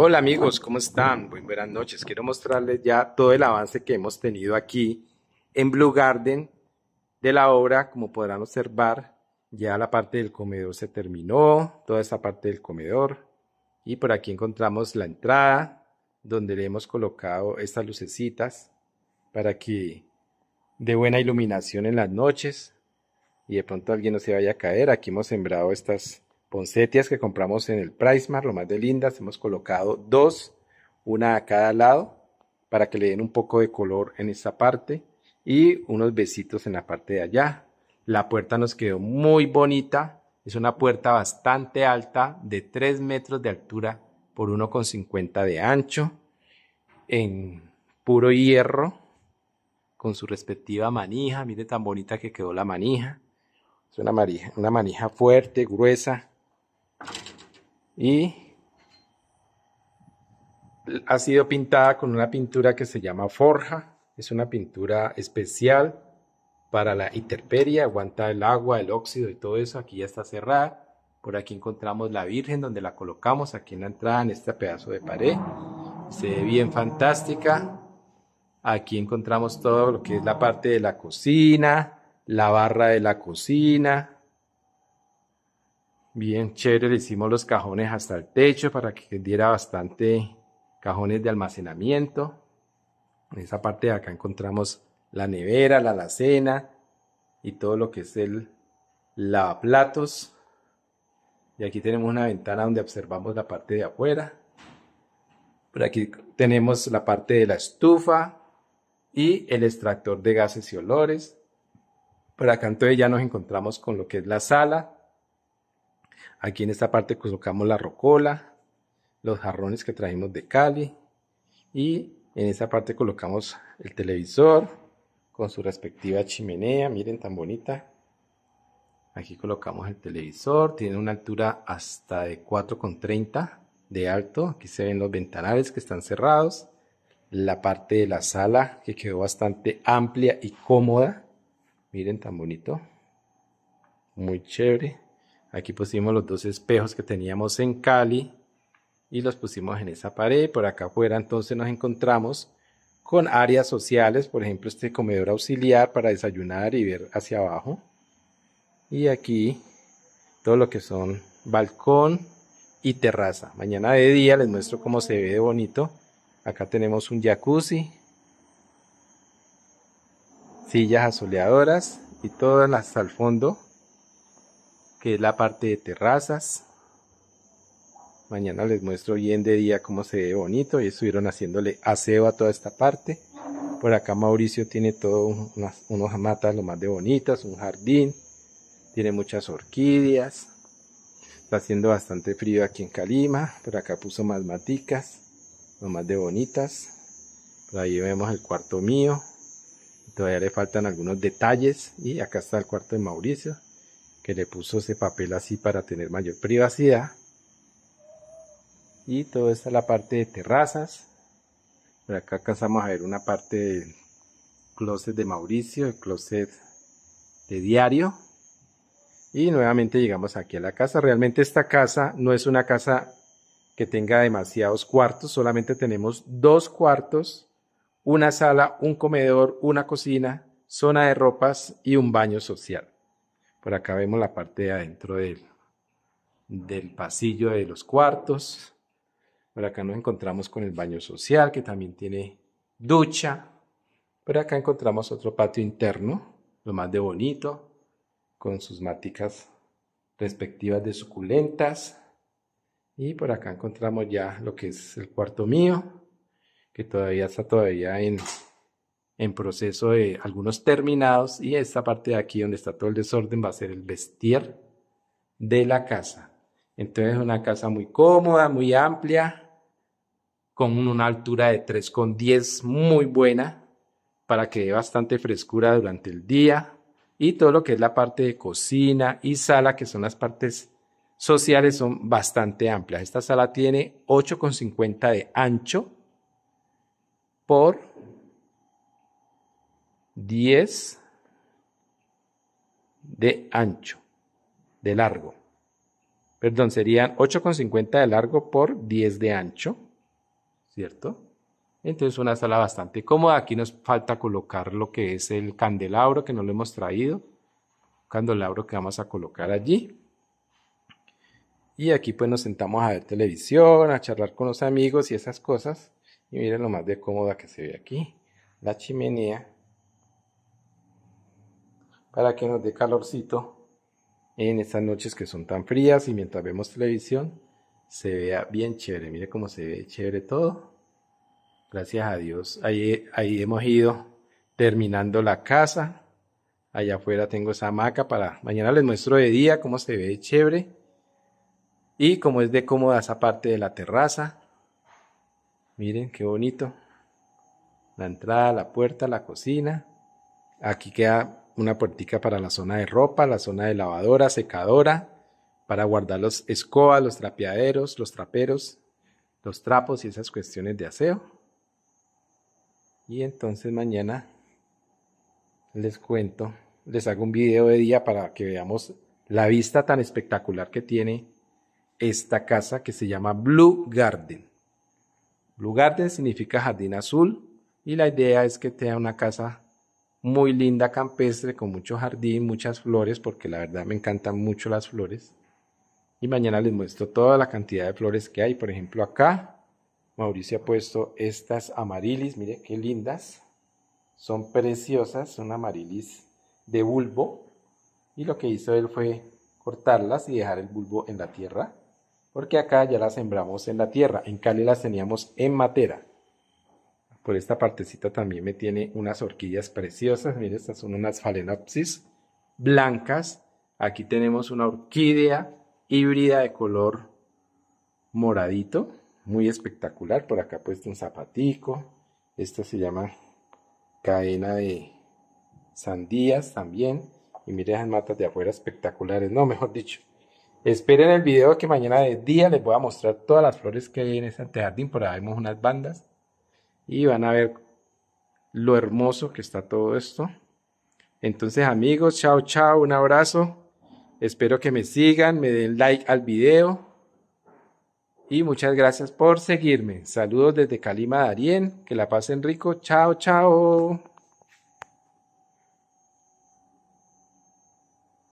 Hola amigos, ¿cómo están? Muy buenas noches. Quiero mostrarles ya todo el avance que hemos tenido aquí en Blue Garden de la obra. Como podrán observar, ya la parte del comedor se terminó, toda esa parte del comedor. Y por aquí encontramos la entrada, donde le hemos colocado estas lucecitas para que dé buena iluminación en las noches y de pronto alguien no se vaya a caer. Aquí hemos sembrado estas poncetias que compramos en el Prisma, lo más de lindas, hemos colocado dos, una a cada lado, para que le den un poco de color en esta parte y unos besitos en la parte de allá. La puerta nos quedó muy bonita, es una puerta bastante alta, de 3 metros de altura por 1,50 de ancho, en puro hierro, con su respectiva manija, mire tan bonita que quedó la manija. Es una, manija, una manija fuerte, gruesa, y ha sido pintada con una pintura que se llama forja. Es una pintura especial para la intemperie, aguanta el agua, el óxido y todo eso. Aquí ya está cerrada. Por aquí encontramos la Virgen donde la colocamos aquí en la entrada en este pedazo de pared. Se ve bien fantástica. Aquí encontramos todo lo que es la parte de la cocina, la barra de la cocina, Bien chévere, le hicimos los cajones hasta el techo para que diera bastante cajones de almacenamiento. En esa parte de acá encontramos la nevera, la alacena y todo lo que es el lavaplatos. Y aquí tenemos una ventana donde observamos la parte de afuera. Por aquí tenemos la parte de la estufa y el extractor de gases y olores. Por acá entonces ya nos encontramos con lo que es la sala Aquí en esta parte colocamos la rocola, los jarrones que trajimos de Cali y en esta parte colocamos el televisor con su respectiva chimenea, miren tan bonita. Aquí colocamos el televisor, tiene una altura hasta de 4,30 de alto. Aquí se ven los ventanales que están cerrados. La parte de la sala que quedó bastante amplia y cómoda. Miren tan bonito. Muy chévere. Aquí pusimos los dos espejos que teníamos en Cali y los pusimos en esa pared. Por acá afuera entonces nos encontramos con áreas sociales, por ejemplo este comedor auxiliar para desayunar y ver hacia abajo. Y aquí todo lo que son balcón y terraza. Mañana de día les muestro cómo se ve de bonito. Acá tenemos un jacuzzi, sillas asoleadoras y todas las al fondo que es la parte de terrazas. Mañana les muestro bien de día cómo se ve bonito. Y estuvieron haciéndole aseo a toda esta parte. Por acá Mauricio tiene todo unas, matas lo más de bonitas, un jardín. Tiene muchas orquídeas. Está haciendo bastante frío aquí en Calima. Por acá puso más maticas, lo más de bonitas. Por ahí vemos el cuarto mío. Todavía le faltan algunos detalles. Y acá está el cuarto de Mauricio que le puso ese papel así para tener mayor privacidad. Y toda esta es la parte de terrazas. Por acá alcanzamos a ver una parte del closet de Mauricio, el closet de diario. Y nuevamente llegamos aquí a la casa. Realmente esta casa no es una casa que tenga demasiados cuartos, solamente tenemos dos cuartos, una sala, un comedor, una cocina, zona de ropas y un baño social. Por acá vemos la parte de adentro del, pasillo de los cuartos. Por acá nos encontramos con el baño social que también tiene ducha. Por acá encontramos otro patio interno, lo más de bonito, con sus maticas respectivas de suculentas. Y por acá encontramos ya lo que es el cuarto mío, que todavía está todavía en en proceso de algunos terminados y esta parte de aquí donde está todo el desorden va a ser el vestir de la casa. Entonces es una casa muy cómoda, muy amplia, con una altura de 3,10 muy buena para que dé bastante frescura durante el día y todo lo que es la parte de cocina y sala, que son las partes sociales, son bastante amplias. Esta sala tiene 8,50 de ancho por 10 de ancho, de largo. Perdón, serían 8,50 de largo por 10 de ancho, ¿cierto? Entonces una sala bastante cómoda. Aquí nos falta colocar lo que es el candelabro que no lo hemos traído. Candelabro que vamos a colocar allí. Y aquí pues nos sentamos a ver televisión, a charlar con los amigos y esas cosas. Y miren lo más de cómoda que se ve aquí. La chimenea para que nos dé calorcito en estas noches que son tan frías y mientras vemos televisión se vea bien chévere. Mire cómo se ve chévere todo. Gracias a Dios. Ahí, ahí hemos ido terminando la casa. Allá afuera tengo esa hamaca para mañana les muestro de día cómo se ve chévere. Y cómo es de cómoda esa parte de la terraza. Miren qué bonito. La entrada, la puerta, la cocina. Aquí queda una puertica para la zona de ropa, la zona de lavadora, secadora, para guardar los escobas, los trapeaderos, los traperos, los trapos y esas cuestiones de aseo. Y entonces mañana les cuento, les hago un video de día para que veamos la vista tan espectacular que tiene esta casa que se llama Blue Garden. Blue Garden significa jardín azul y la idea es que tenga una casa muy linda campestre con mucho jardín, muchas flores, porque la verdad me encantan mucho las flores. Y mañana les muestro toda la cantidad de flores que hay. Por ejemplo, acá Mauricio ha puesto estas amarilis, mire qué lindas. Son preciosas, son amarilis de bulbo. Y lo que hizo él fue cortarlas y dejar el bulbo en la tierra, porque acá ya las sembramos en la tierra. En Cali las teníamos en madera por esta partecita también me tiene unas orquídeas preciosas. Miren, estas son unas falenopsis blancas. Aquí tenemos una orquídea híbrida de color moradito, muy espectacular. Por acá puesto un zapatico. Esta se llama cadena de sandías también. Y miren las matas de afuera espectaculares, no, mejor dicho. Esperen el video que mañana de día les voy a mostrar todas las flores que hay en este jardín. Por ahí vemos unas bandas y van a ver lo hermoso que está todo esto. Entonces amigos, chao, chao, un abrazo. Espero que me sigan, me den like al video. Y muchas gracias por seguirme. Saludos desde Calima Darien. Que la pasen rico. Chao, chao.